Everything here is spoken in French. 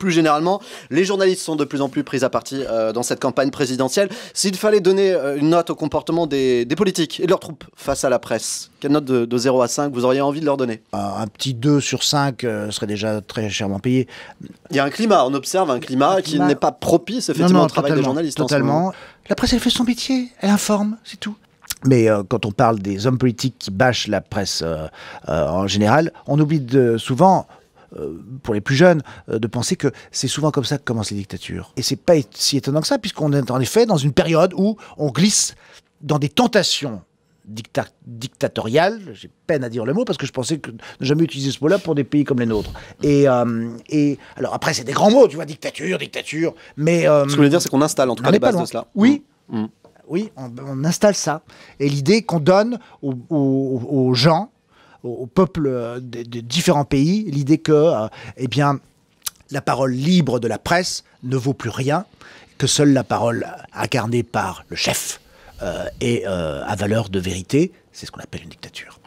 plus généralement, les journalistes sont de plus en plus pris à partie euh, dans cette campagne présidentielle. S'il fallait donner euh, une note au comportement des, politiques et de leurs troupes face à la presse, quelle note de, 0 à 5 vous auriez envie de leur donner Un petit 2 sur 5 euh, serait déjà très chèrement payé. Il y a un climat, on observe un climat, qui n'est pas propice effectivement au travail des journalistes. Totalement. La presse, elle fait son métier, elle informe, c'est tout. Mais quand on parle des hommes politiques qui bâchent la presse en général, on oublie souvent euh, pour les plus jeunes, euh, de penser que c'est souvent comme ça que commencent les dictatures. Et c'est pas si étonnant que ça, puisqu'on est en effet dans une période où on glisse dans des tentations dictatoriales. j'ai peine à dire le mot parce que je pensais que ne jamais utiliser ce mot-là pour des pays comme les nôtres. Et, euh, et alors après, c'est des grands mots, tu vois, dictature, dictature, mais... ce que je veux dire, c'est qu'on installe en tout cas les bases de cela. Oui, mm. Mm. oui on, installe ça. Et l'idée qu'on donne aux gens au, peuple euh, de différents pays l'idée que euh, eh bien, la parole libre de la presse ne vaut plus rien, que seule la parole incarnée par le chef euh, est à valeur de vérité. C'est ce qu'on appelle une dictature.